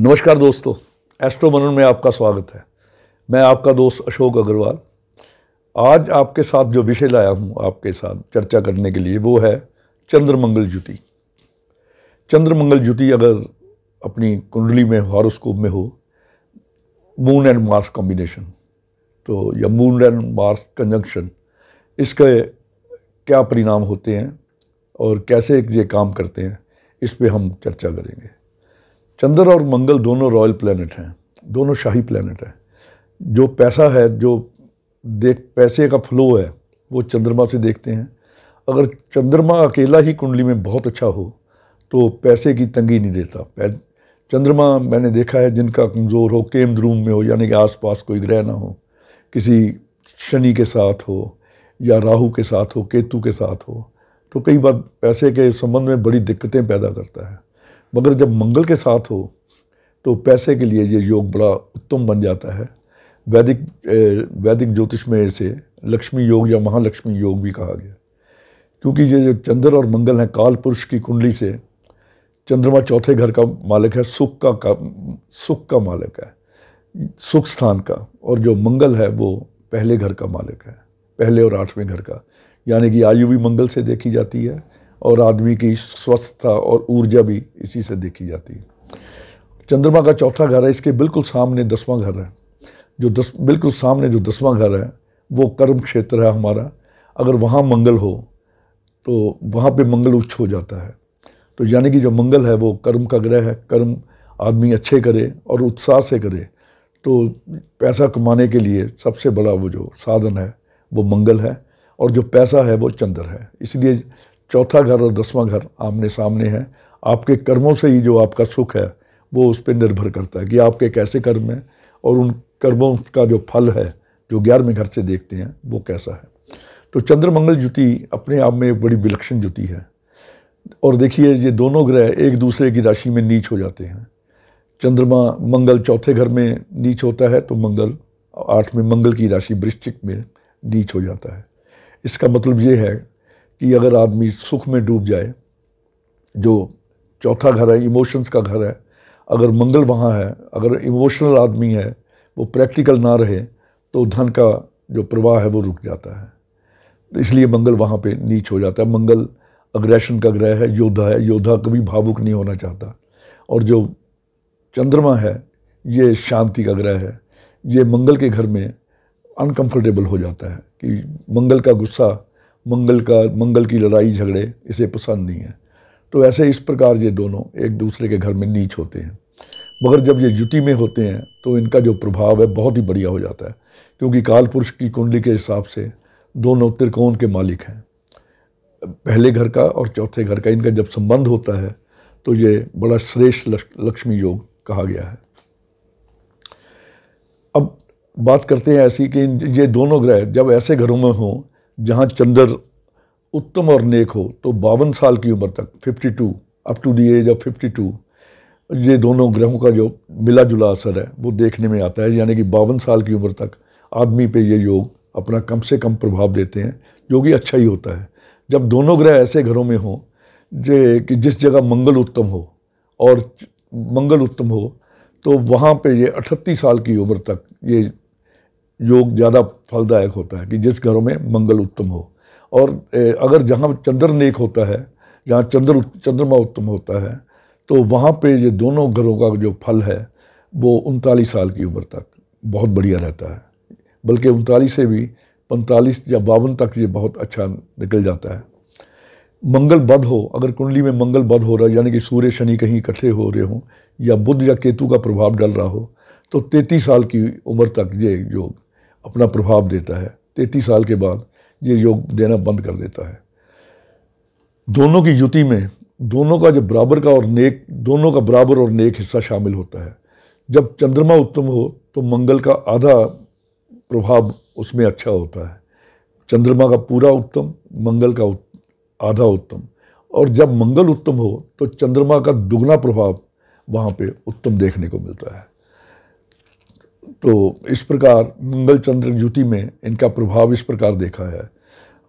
नमस्कार दोस्तों एस्ट्रो मनन में आपका स्वागत है मैं आपका दोस्त अशोक अग्रवाल आज आपके साथ जो विषय लाया हूँ आपके साथ चर्चा करने के लिए वो है चंद्रमंगल ज्युति चंद्रमंगल ज्युति अगर अपनी कुंडली में हॉरोस्कोप में हो मून एंड मार्स कॉम्बिनेशन तो या मून एंड मार्स कंजंक्शन इसके क्या परिणाम होते हैं और कैसे ये काम करते हैं इस पर हम चर्चा करेंगे चंद्र और मंगल दोनों रॉयल प्लानट हैं दोनों शाही प्लानट हैं जो पैसा है जो देख पैसे का फ्लो है वो चंद्रमा से देखते हैं अगर चंद्रमा अकेला ही कुंडली में बहुत अच्छा हो तो पैसे की तंगी नहीं देता चंद्रमा मैंने देखा है जिनका कमज़ोर हो केम रूम में हो यानी कि आसपास कोई ग्रह ना हो किसी शनि के साथ हो या राहु के साथ हो केतु के साथ हो तो कई बार पैसे के संबंध में बड़ी दिक्कतें पैदा करता है मगर जब मंगल के साथ हो तो पैसे के लिए ये योग बड़ा उत्तम बन जाता है वैदिक वैदिक ज्योतिष में इसे लक्ष्मी योग या महालक्ष्मी योग भी कहा गया क्योंकि ये जो चंद्र और मंगल हैं काल पुरुष की कुंडली से चंद्रमा चौथे घर का मालिक है सुख का, का सुख का मालिक है सुख स्थान का और जो मंगल है वो पहले घर का मालिक है पहले और आठवें घर का यानी कि आयु भी मंगल से देखी जाती है और आदमी की स्वस्थता और ऊर्जा भी इसी से देखी जाती है चंद्रमा का चौथा घर है इसके बिल्कुल सामने दसवां घर है जो दस बिल्कुल सामने जो दसवां घर है वो कर्म क्षेत्र है हमारा अगर वहाँ मंगल हो तो वहाँ पे मंगल उच्च हो जाता है तो यानी कि जो मंगल है वो कर्म का ग्रह है कर्म आदमी अच्छे करे और उत्साह से करे तो पैसा कमाने के लिए सबसे बड़ा वो जो साधन है वो मंगल है और जो पैसा है वो चंद्र है इसलिए चौथा घर और दसवां घर आमने सामने है आपके कर्मों से ही जो आपका सुख है वो उस पर निर्भर करता है कि आपके कैसे कर्म हैं और उन कर्मों का जो फल है जो ग्यारहवें घर से देखते हैं वो कैसा है तो चंद्रमंगल जुति अपने आप में एक बड़ी विलक्षण जुति है और देखिए ये दोनों ग्रह एक दूसरे की राशि में नीच हो जाते हैं चंद्रमा मंगल चौथे घर में नीच होता है तो मंगल आठवें मंगल की राशि वृश्चिक में नीच हो जाता है इसका मतलब ये है कि अगर आदमी सुख में डूब जाए जो चौथा घर है इमोशंस का घर है अगर मंगल वहाँ है अगर इमोशनल आदमी है वो प्रैक्टिकल ना रहे तो धन का जो प्रवाह है वो रुक जाता है तो इसलिए मंगल वहाँ पे नीच हो जाता है मंगल अग्रेशन का ग्रह है योद्धा है योद्धा कभी भावुक नहीं होना चाहता और जो चंद्रमा है ये शांति का ग्रह है ये मंगल के घर में अनकंफर्टेबल हो जाता है कि मंगल का गुस्सा मंगल का मंगल की लड़ाई झगड़े इसे पसंद नहीं है तो ऐसे इस प्रकार ये दोनों एक दूसरे के घर में नीच होते हैं मगर जब ये युति में होते हैं तो इनका जो प्रभाव है बहुत ही बढ़िया हो जाता है क्योंकि काल पुरुष की कुंडली के हिसाब से दोनों त्रिकोण के मालिक हैं पहले घर का और चौथे घर का इनका जब संबंध होता है तो ये बड़ा श्रेष्ठ लक्ष्मी योग कहा गया है अब बात करते हैं ऐसी कि ये दोनों ग्रह जब ऐसे घरों में हों जहाँ चंद्र उत्तम और नेक हो तो बावन साल की उम्र तक 52 up to the age of 52 ये दोनों ग्रहों का जो मिला जुला असर है वो देखने में आता है यानी कि बावन साल की उम्र तक आदमी पे ये योग अपना कम से कम प्रभाव देते हैं जो कि अच्छा ही होता है जब दोनों ग्रह ऐसे घरों में हों जे कि जिस जगह मंगल उत्तम हो और मंगल उत्तम हो तो वहाँ पे ये अठत्तीस साल की उम्र तक ये योग ज़्यादा फलदायक होता है कि जिस घरों में मंगल उत्तम हो और अगर जहाँ चंद्र नेक होता है जहाँ चंद्र चंद्रमा उत्तम होता है तो वहाँ पे ये दोनों घरों का जो फल है वो उनतालीस साल की उम्र तक बहुत बढ़िया रहता है बल्कि उनतालीस से भी पैंतालीस या बावन तक ये बहुत अच्छा निकल जाता है मंगल बद हो अगर कुंडली में मंगल बद हो रहा है यानी कि सूर्य शनि कहीं इकट्ठे हो रहे हों या बुद्ध या केतु का प्रभाव डल रहा हो तो तैतीस साल की उम्र तक ये योग अपना प्रभाव देता है तैतीस साल के बाद ये योग देना बंद कर देता है दोनों की युति में दोनों का जब बराबर का और नेक दोनों का बराबर और नेक हिस्सा शामिल होता है जब चंद्रमा उत्तम हो तो मंगल का आधा प्रभाव उसमें अच्छा होता है चंद्रमा का पूरा उत्तम मंगल का उत, आधा उत्तम और जब मंगल उत्तम हो तो चंद्रमा का दुगना प्रभाव वहाँ पे उत्तम देखने को मिलता है तो इस प्रकार मंगल चंद्र ज्योति में इनका प्रभाव इस प्रकार देखा है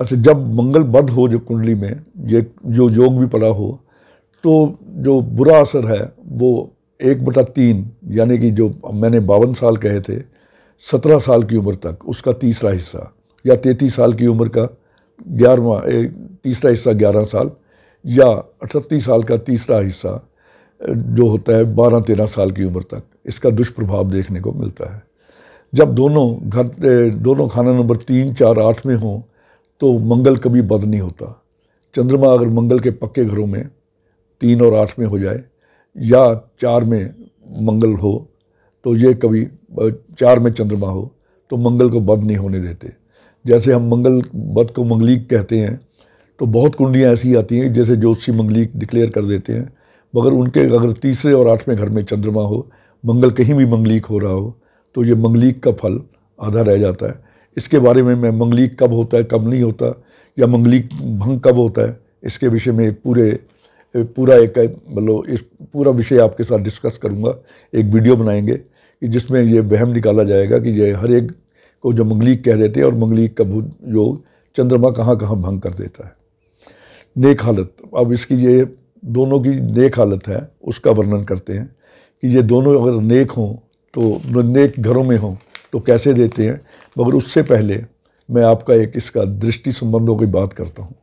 अच्छा जब मंगल बद हो जो कुंडली में ये जो योग भी पड़ा हो तो जो बुरा असर है वो एक बटा तीन यानी कि जो मैंने बावन साल कहे थे सत्रह साल की उम्र तक उसका तीसरा हिस्सा या तैंतीस साल की उम्र का ग्यारहवा तीसरा हिस्सा ग्यारह साल या अठतीस साल का तीसरा हिस्सा जो होता है बारह तेरह साल की उम्र तक इसका दुष्प्रभाव देखने को मिलता है जब दोनों घर दोनों खाना नंबर तीन चार आठ में हों तो मंगल कभी बद नहीं होता चंद्रमा अगर मंगल के पक्के घरों में तीन और आठ में हो जाए या चार में मंगल हो तो ये कभी चार में चंद्रमा हो तो मंगल को बद नहीं होने देते जैसे हम मंगल बद को मंगलीक कहते हैं तो बहुत कुंडियाँ ऐसी आती हैं जैसे ज्योतिषी मंगलीक डिक्लेयर कर देते हैं मगर उनके अगर तीसरे और आठवें घर में चंद्रमा हो मंगल कहीं भी मंगलीक हो रहा हो तो ये मंगलीक का फल आधा रह जाता है इसके बारे में मैं मंगलिक कब होता है कब नहीं होता या मंगलीक भंग कब होता है इसके विषय में एक पूरे पूरा एक मतलब इस पूरा विषय आपके साथ डिस्कस करूँगा एक वीडियो बनाएंगे कि जिसमें ये वहम निकाला जाएगा कि ये हर एक को जो मंगलीक कह देते हैं और मंगलीक का योग चंद्रमा कहाँ कहाँ भंग कर देता है नेक हालत अब इसकी ये दोनों की नेक हालत है उसका वर्णन करते हैं कि ये दोनों अगर नेक हों तो नेक घरों में हों तो कैसे देते हैं मगर उससे पहले मैं आपका एक इसका दृष्टि संबंधों की बात करता हूँ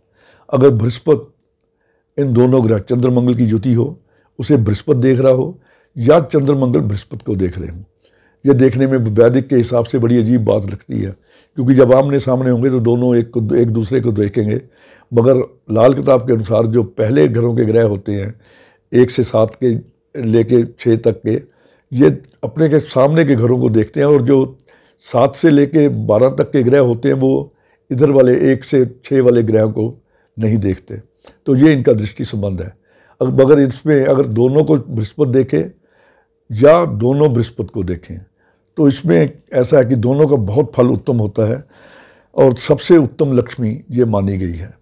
अगर बृहस्पत इन दोनों ग्रह चंद्रमंगल की ज्योति हो उसे बृहस्पत देख रहा हो या चंद्रमंगल बृहस्पत को देख रहे हों यह देखने में वैदिक के हिसाब से बड़ी अजीब बात लगती है क्योंकि जब आमने सामने होंगे तो दोनों एक को एक दूसरे को देखेंगे मगर लाल किताब के अनुसार जो पहले घरों के ग्रह होते हैं एक से सात के लेके छः तक के ये अपने के सामने के घरों को देखते हैं और जो सात से लेके बारह तक के ग्रह होते हैं वो इधर वाले एक से छः वाले ग्रह को नहीं देखते तो ये इनका दृष्टि संबंध है मगर इसमें अगर दोनों को बृहस्पत देखें या दोनों बृहस्पत को देखें तो इसमें ऐसा है कि दोनों का बहुत फल उत्तम होता है और सबसे उत्तम लक्ष्मी ये मानी गई है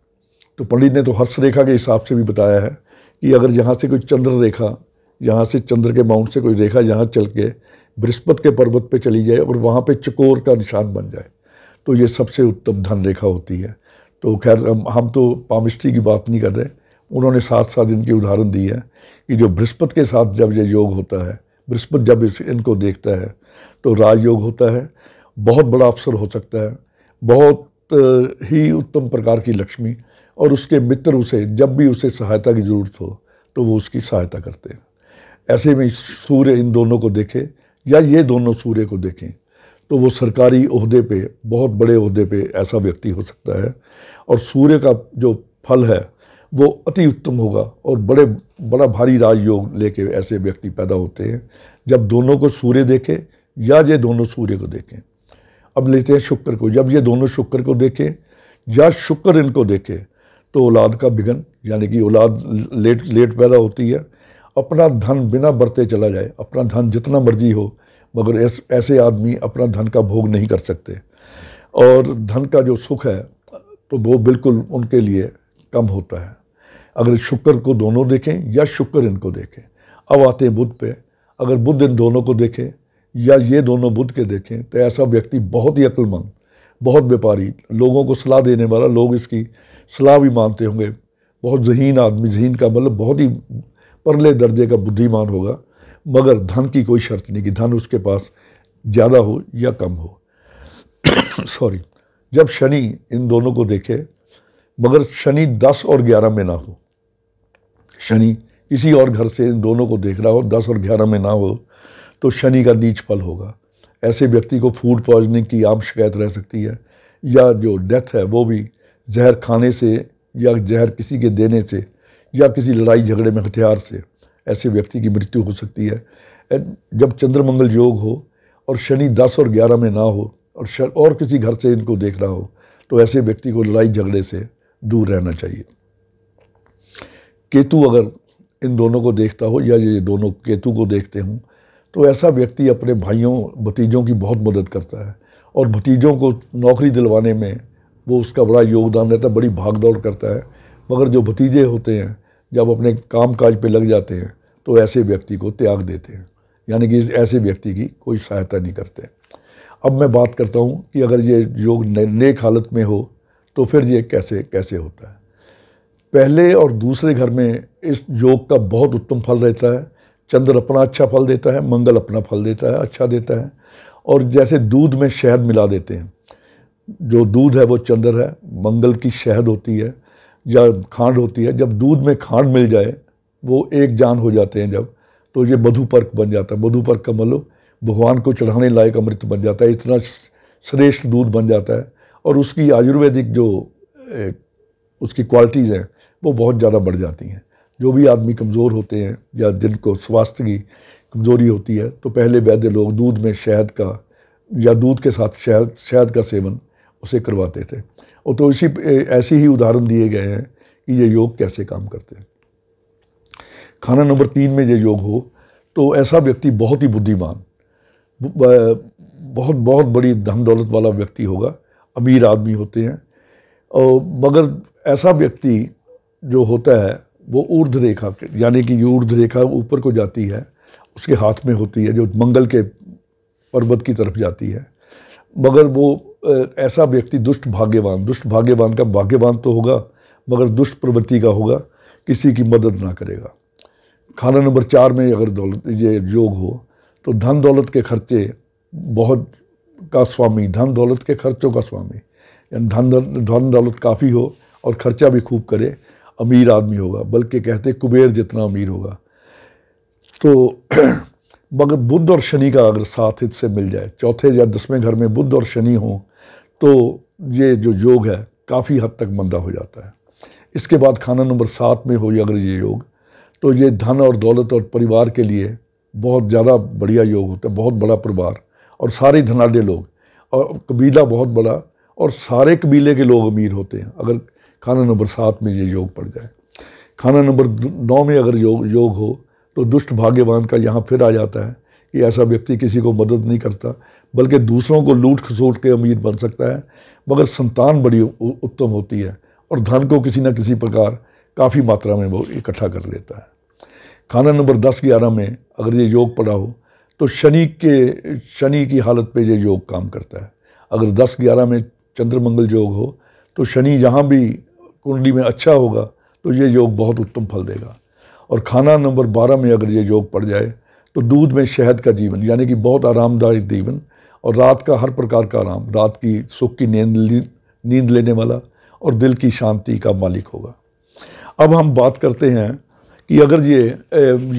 तो पंडित ने तो हर्ष रेखा के हिसाब से भी बताया है कि अगर यहाँ से कोई चंद्र रेखा यहाँ से चंद्र के माउंट से कोई रेखा यहाँ चल के बृहस्पति के पर्वत पे चली जाए और वहाँ पे चकोर का निशान बन जाए तो ये सबसे उत्तम धन रेखा होती है तो खैर हम हम तो पामिस्ट्री की बात नहीं कर रहे उन्होंने साथ साथ इनके उदाहरण दिए हैं कि जो बृहस्पति के साथ जब ये योग होता है बृहस्पति जब इस इनको देखता है तो राजयोग होता है बहुत बड़ा अवसर हो सकता है बहुत ही उत्तम प्रकार की लक्ष्मी और उसके मित्र उसे जब भी उसे सहायता की ज़रूरत हो तो वो उसकी सहायता करते हैं ऐसे में सूर्य इन दोनों को देखे या ये दोनों सूर्य को देखें तो वो सरकारी अहदे पे बहुत बड़े अहदे पे ऐसा व्यक्ति हो सकता है और सूर्य का जो फल है वो अति उत्तम होगा और बड़े बड़ा भारी राजयोग लेके ऐसे व्यक्ति पैदा होते हैं जब दोनों को सूर्य देखे या ये दोनों सूर्य को देखें अब लेते हैं शुक्र को जब ये दोनों शुक्र को देखें या शुक्र इनको देखें तो औलाद का बिगन यानी कि औलाद लेट लेट पैदा होती है अपना धन बिना बरते चला जाए अपना धन जितना मर्जी हो मगर ऐस, ऐसे आदमी अपना धन का भोग नहीं कर सकते और धन का जो सुख है तो वो बिल्कुल उनके लिए कम होता है अगर शुक्र को दोनों देखें या शुक्र इनको देखें अब आते हैं बुद्ध पे अगर बुद्ध इन दोनों को देखें या ये दोनों बुद्ध के देखें तो ऐसा व्यक्ति बहुत ही अक्लमंद बहुत व्यापारी लोगों को सलाह देने वाला लोग इसकी सलाह भी मानते होंगे बहुत जहीन आदमी जहीन का मतलब बहुत ही परले दर्जे का बुद्धिमान होगा मगर धन की कोई शर्त नहीं कि धन उसके पास ज़्यादा हो या कम हो सॉरी जब शनि इन दोनों को देखे मगर शनि दस और ग्यारह में ना हो शनि किसी और घर से इन दोनों को देख रहा हो दस और ग्यारह में ना हो तो शनि का नीच फल होगा ऐसे व्यक्ति को फूड पॉइजनिंग की आम शिकायत रह सकती है या जो डेथ है वो भी जहर खाने से या जहर किसी के देने से या किसी लड़ाई झगड़े में हथियार से ऐसे व्यक्ति की मृत्यु हो सकती है जब चंद्रमंगल योग हो और शनि दस और ग्यारह में ना हो और और किसी घर से इनको देख रहा हो तो ऐसे व्यक्ति को लड़ाई झगड़े से दूर रहना चाहिए केतु अगर इन दोनों को देखता हो या ये दोनों केतु को देखते हों तो ऐसा व्यक्ति अपने भाइयों भतीजों की बहुत मदद करता है और भतीजों को नौकरी दिलवाने में वो उसका बड़ा योगदान रहता है बड़ी भाग दौड़ करता है मगर जो भतीजे होते हैं जब अपने काम काज पर लग जाते हैं तो ऐसे व्यक्ति को त्याग देते हैं यानी कि ऐसे व्यक्ति की कोई सहायता नहीं करते अब मैं बात करता हूँ कि अगर ये योग नेक हालत में हो तो फिर ये कैसे कैसे होता है पहले और दूसरे घर में इस योग का बहुत उत्तम फल रहता है चंद्र अपना अच्छा फल देता है मंगल अपना फल देता है अच्छा देता है और जैसे दूध में शहद मिला देते हैं जो दूध है वो चंद्र है मंगल की शहद होती है या खांड होती है जब दूध में खांड मिल जाए वो एक जान हो जाते हैं जब तो ये मधुपर्क बन जाता है मधुपर्क का मतलब भगवान को चढ़ाने लायक अमृत बन जाता है इतना श्रेष्ठ दूध बन जाता है और उसकी आयुर्वेदिक जो उसकी क्वालिटीज़ हैं वो बहुत ज़्यादा बढ़ जाती हैं जो भी आदमी कमज़ोर होते हैं या जिनको स्वास्थ्य की कमज़ोरी होती है तो पहले वैद्य लोग दूध में शहद का या दूध के साथ शहद शहद का सेवन उसे करवाते थे और तो इसी ऐसे ही उदाहरण दिए गए हैं कि ये योग कैसे काम करते हैं खाना नंबर तीन में ये योग हो तो ऐसा व्यक्ति बहुत ही बुद्धिमान बहुत बहुत बड़ी धन दौलत वाला व्यक्ति होगा अमीर आदमी होते हैं और मगर ऐसा व्यक्ति जो होता है वो ऊर्ध रेखा यानी कि ऊर्ध रेखा ऊपर को जाती है उसके हाथ में होती है जो मंगल के पर्वत की तरफ जाती है मगर वो ऐसा व्यक्ति दुष्ट भाग्यवान दुष्ट भाग्यवान का भाग्यवान तो होगा मगर दुष्ट प्रवृत्ति का होगा किसी की मदद ना करेगा खाना नंबर चार में अगर दौलत ये योग हो तो धन दौलत के खर्चे बहुत का स्वामी धन दौलत के खर्चों का स्वामी यानी धन धन दौलत काफ़ी हो और खर्चा भी खूब करे अमीर आदमी होगा बल्कि कहते कुबेर जितना अमीर होगा तो मगर बुद्ध और शनि का अगर साथ हित से मिल जाए चौथे या दसवें घर में बुद्ध और शनि हों तो ये जो योग है काफ़ी हद तक मंदा हो जाता है इसके बाद खाना नंबर सात में हो अगर ये योग तो ये धन और दौलत और परिवार के लिए बहुत ज़्यादा बढ़िया योग होता है बहुत बड़ा परिवार और सारे धनाढ़ लोग और कबीला बहुत बड़ा और सारे कबीले के लोग अमीर होते हैं अगर खाना नंबर सात में ये योग पड़ जाए खाना नंबर नौ में अगर योग योग हो तो दुष्ट भाग्यवान का यहाँ फिर आ जाता है कि ऐसा व्यक्ति किसी को मदद नहीं करता बल्कि दूसरों को लूट खसूट के अमीर बन सकता है मगर संतान बड़ी उत्तम होती है और धन को किसी न किसी प्रकार काफ़ी मात्रा में वो इकट्ठा कर लेता है खाना नंबर दस ग्यारह में अगर ये योग पड़ा हो तो शनि के शनि की हालत पे ये योग काम करता है अगर दस ग्यारह में चंद्रमंगल योग हो तो शनि यहाँ भी कुंडली में अच्छा होगा तो ये योग बहुत उत्तम फल देगा और खाना नंबर बारह में अगर ये योग पड़ जाए तो दूध में शहद का जीवन यानी कि बहुत आरामदायक जीवन और रात का हर प्रकार का आराम रात की सुख की नींद नींद लेने वाला और दिल की शांति का मालिक होगा अब हम बात करते हैं कि अगर ये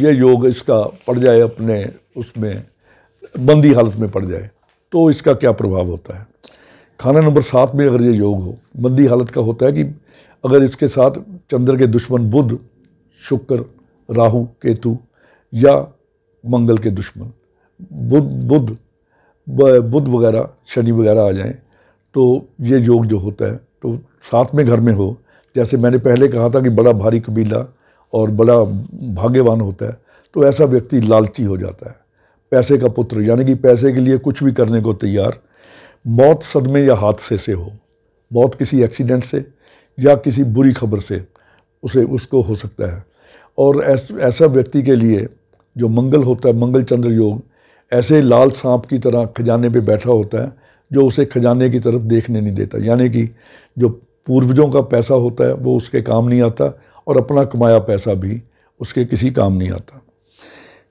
ये योग इसका पड़ जाए अपने उसमें बंदी हालत में पड़ जाए तो इसका क्या प्रभाव होता है खाना नंबर सात में अगर ये योग हो बंदी हालत का होता है कि अगर इसके साथ चंद्र के दुश्मन बुध शुक्र राहु केतु या मंगल के दुश्मन बुध बुध बुध वगैरह शनि वगैरह आ जाएं तो ये योग जो होता है तो साथ में घर में हो जैसे मैंने पहले कहा था कि बड़ा भारी कबीला और बड़ा भाग्यवान होता है तो ऐसा व्यक्ति लालची हो जाता है पैसे का पुत्र यानी कि पैसे के लिए कुछ भी करने को तैयार मौत सदमे या हादसे से हो मौत किसी एक्सीडेंट से या किसी बुरी खबर से उसे उसको हो सकता है और ऐस, ऐसा व्यक्ति के लिए जो मंगल होता है मंगल चंद्र योग ऐसे लाल सांप की तरह खजाने पे बैठा होता है जो उसे खजाने की तरफ देखने नहीं देता यानी कि जो पूर्वजों का पैसा होता है वो उसके काम नहीं आता और अपना कमाया पैसा भी उसके किसी काम नहीं आता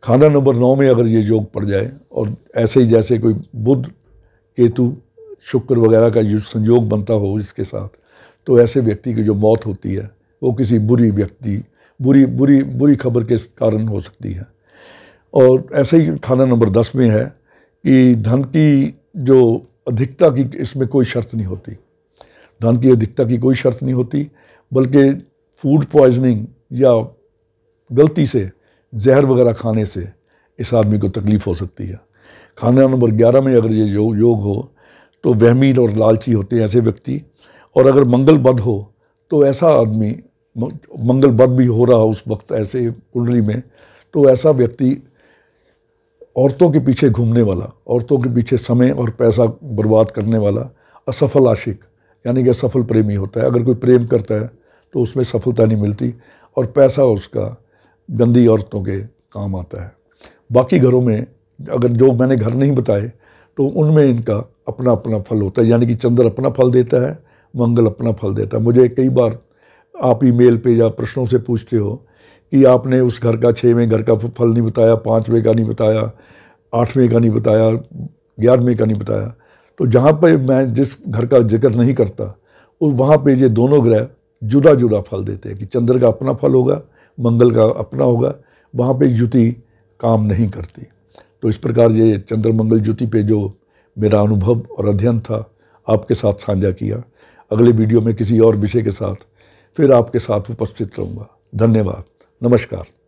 खाना नंबर नौ में अगर ये योग पड़ जाए और ऐसे ही जैसे कोई बुध केतु शुक्र वगैरह का संयोग बनता हो इसके साथ तो ऐसे व्यक्ति की जो मौत होती है वो किसी बुरी व्यक्ति बुरी बुरी बुरी खबर के कारण हो सकती है और ऐसे ही खाना नंबर दस में है कि धन की जो अधिकता की इसमें कोई शर्त नहीं होती धन की अधिकता की कोई शर्त नहीं होती बल्कि फूड पॉइजनिंग या गलती से जहर वगैरह खाने से इस आदमी को तकलीफ़ हो सकती है खाना नंबर ग्यारह में अगर ये योग योग हो तो वहमीर और लालची होते हैं ऐसे व्यक्ति और अगर मंगल बद हो तो ऐसा आदमी मंगल बद भी हो रहा उस वक्त ऐसे कुंडली में तो ऐसा व्यक्ति औरतों के पीछे घूमने वाला औरतों के पीछे समय और पैसा बर्बाद करने वाला असफल आशिक यानी कि असफल प्रेमी होता है अगर कोई प्रेम करता है तो उसमें सफलता नहीं मिलती और पैसा उसका गंदी औरतों के काम आता है बाकी घरों में अगर जो मैंने घर नहीं बताए तो उनमें इनका अपना अपना फल होता है यानी कि चंद्र अपना फल देता है मंगल अपना फल देता मुझे कई बार आप ईमेल पे या प्रश्नों से पूछते हो कि आपने उस घर का छवें घर का फल नहीं बताया पाँचवें का नहीं बताया आठवें का नहीं बताया ग्यारहवें का नहीं बताया तो जहाँ पर मैं जिस घर का जिक्र नहीं करता उस वहाँ पे ये दोनों ग्रह जुदा जुदा फल देते हैं कि चंद्र का अपना फल होगा मंगल का अपना होगा वहाँ पे युति काम नहीं करती तो इस प्रकार ये चंद्र मंगल युति पे जो मेरा अनुभव और अध्ययन था आपके साथ साझा किया अगले वीडियो में किसी और विषय के साथ फिर आपके साथ उपस्थित रहूँगा धन्यवाद नमस्कार